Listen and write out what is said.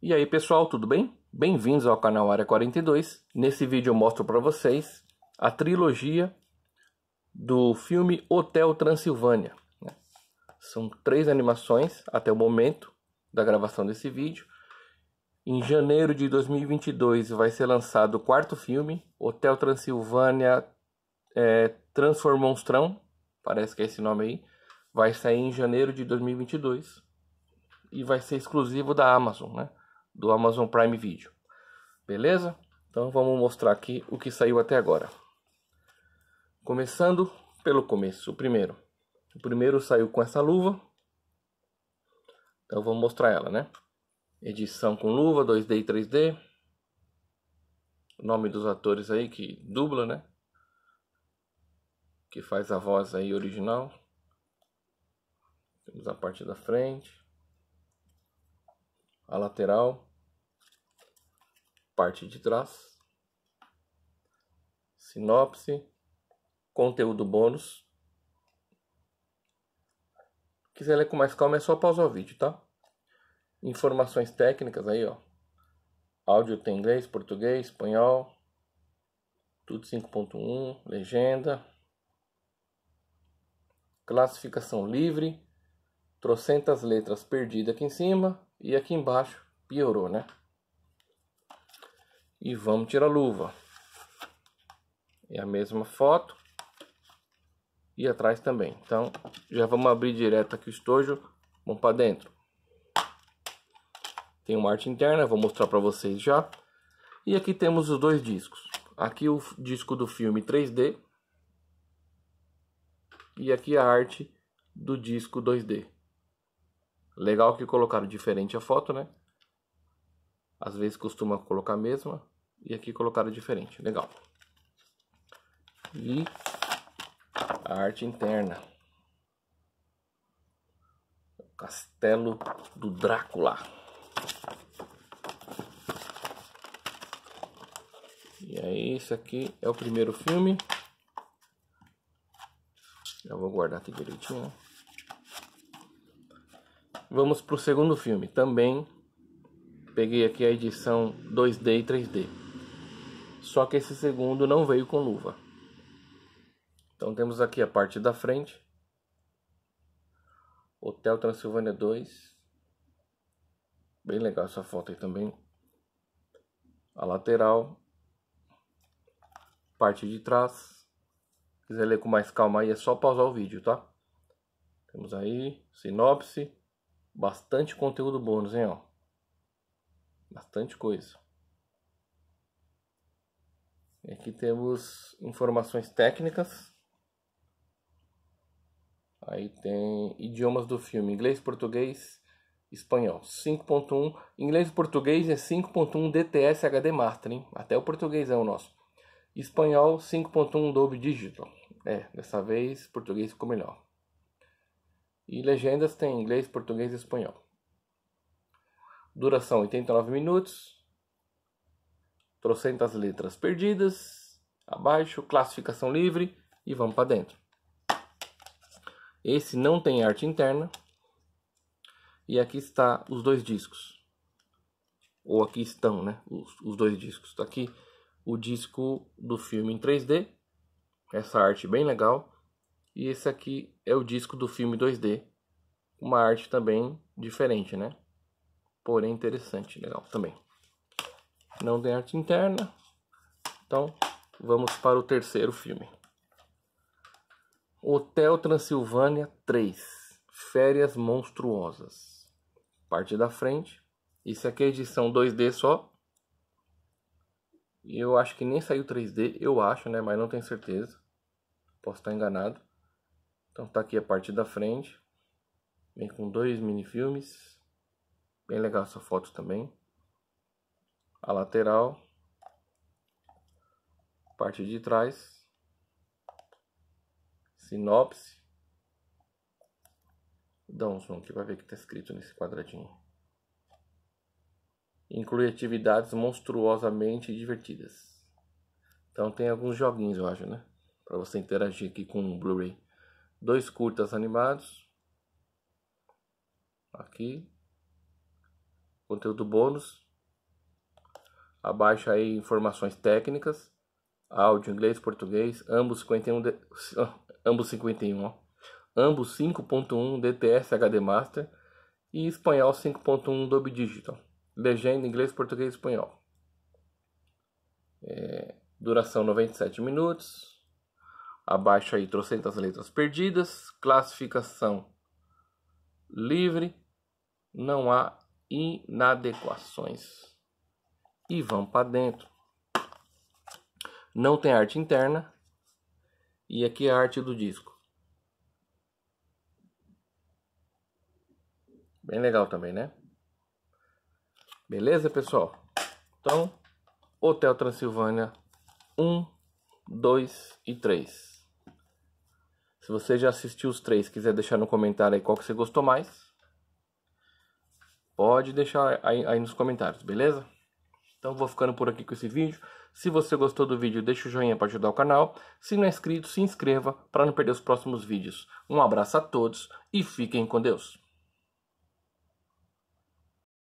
E aí pessoal, tudo bem? Bem-vindos ao canal Área 42. Nesse vídeo eu mostro para vocês a trilogia do filme Hotel Transilvânia. Né? São três animações até o momento da gravação desse vídeo. Em janeiro de 2022 vai ser lançado o quarto filme, Hotel Transilvânia é, Transformonstrão, parece que é esse nome aí. Vai sair em janeiro de 2022 e vai ser exclusivo da Amazon, né? do Amazon Prime Video. Beleza? Então vamos mostrar aqui o que saiu até agora. Começando pelo começo, o primeiro. O primeiro saiu com essa luva. Então vamos mostrar ela, né? Edição com luva, 2D e 3D. O nome dos atores aí que dubla, né? Que faz a voz aí original. Temos a parte da frente. A lateral parte de trás, sinopse, conteúdo bônus. Quiser ler é com mais calma é só pausar o vídeo, tá? Informações técnicas aí, ó. Áudio tem inglês, português, espanhol, tudo 5.1, legenda, classificação livre, trocentas letras perdidas aqui em cima e aqui embaixo piorou, né? e vamos tirar a luva. É a mesma foto e atrás também. Então já vamos abrir direto aqui o estojo, vamos para dentro. Tem uma arte interna, vou mostrar para vocês já. E aqui temos os dois discos. Aqui o disco do filme 3D e aqui a arte do disco 2D. Legal que colocaram diferente a foto, né? Às vezes costuma colocar a mesma e aqui colocaram diferente. Legal. E a arte interna. Castelo do Drácula. E aí, é esse aqui é o primeiro filme. Eu vou guardar aqui direitinho. Vamos para o segundo filme. Também peguei aqui a edição 2D e 3D. Só que esse segundo não veio com luva. Então temos aqui a parte da frente. Hotel Transilvânia 2. Bem legal essa foto aí também. A lateral. Parte de trás. Se quiser ler com mais calma aí, é só pausar o vídeo, tá? Temos aí sinopse. Bastante conteúdo bônus, hein, ó bastante coisa. É e aqui temos informações técnicas. Aí tem idiomas do filme: inglês, português, espanhol. 5.1. Inglês e português é 5.1 DTS HD Master, hein? Até o português é o nosso. Espanhol 5.1 Dolby Digital. É, dessa vez português ficou melhor. E legendas tem inglês, português e espanhol. Duração 89 minutos. Trocentas letras perdidas. Abaixo, classificação livre e vamos para dentro. Esse não tem arte interna. E aqui está os dois discos. Ou aqui estão, né? Os, os dois discos. Está aqui o disco do filme em 3D. Essa arte bem legal. E esse aqui é o disco do filme 2D. Uma arte também diferente, né? Porém, interessante, legal também. Não tem arte interna. Então, vamos para o terceiro filme. Hotel Transilvânia 3. Férias monstruosas. Parte da frente. Isso aqui é edição 2D só. E eu acho que nem saiu 3D, eu acho, né, mas não tenho certeza. Posso estar enganado. Então tá aqui a parte da frente. Vem com dois minifilmes. Bem legal essa foto também. A lateral. Parte de trás. Sinopse. Dá um zoom aqui para ver o que está escrito nesse quadradinho. Inclui atividades monstruosamente divertidas. Então tem alguns joguinhos, eu acho, né? Para você interagir aqui com o Blu-ray. Dois curtas animados. Aqui, conteúdo bônus. Abaixo aí informações técnicas, áudio inglês, português, ambos 51, de, ambos 51, ó. ambos 5.1 DTS HD Master e espanhol 5.1 Dolby Digital. Legenda inglês, português, espanhol. É, duração 97 minutos. Abaixo aí trocentas letras perdidas. Classificação livre. Não há inadequações e vão para dentro. Não tem arte interna e aqui é a arte do disco. Bem legal também, né? Beleza, pessoal? Então, Hotel Transilvânia 1, 2 e 3. Se você já assistiu os três, quiser deixar no comentário aí qual que você gostou mais pode deixar aí, aí, nos comentários, beleza? Então vou ficando por aqui com esse vídeo. Se você gostou do vídeo, deixa o joinha para ajudar o canal. Se não é inscrito, se inscreva para não perder os próximos vídeos. Um abraço a todos e fiquem com Deus.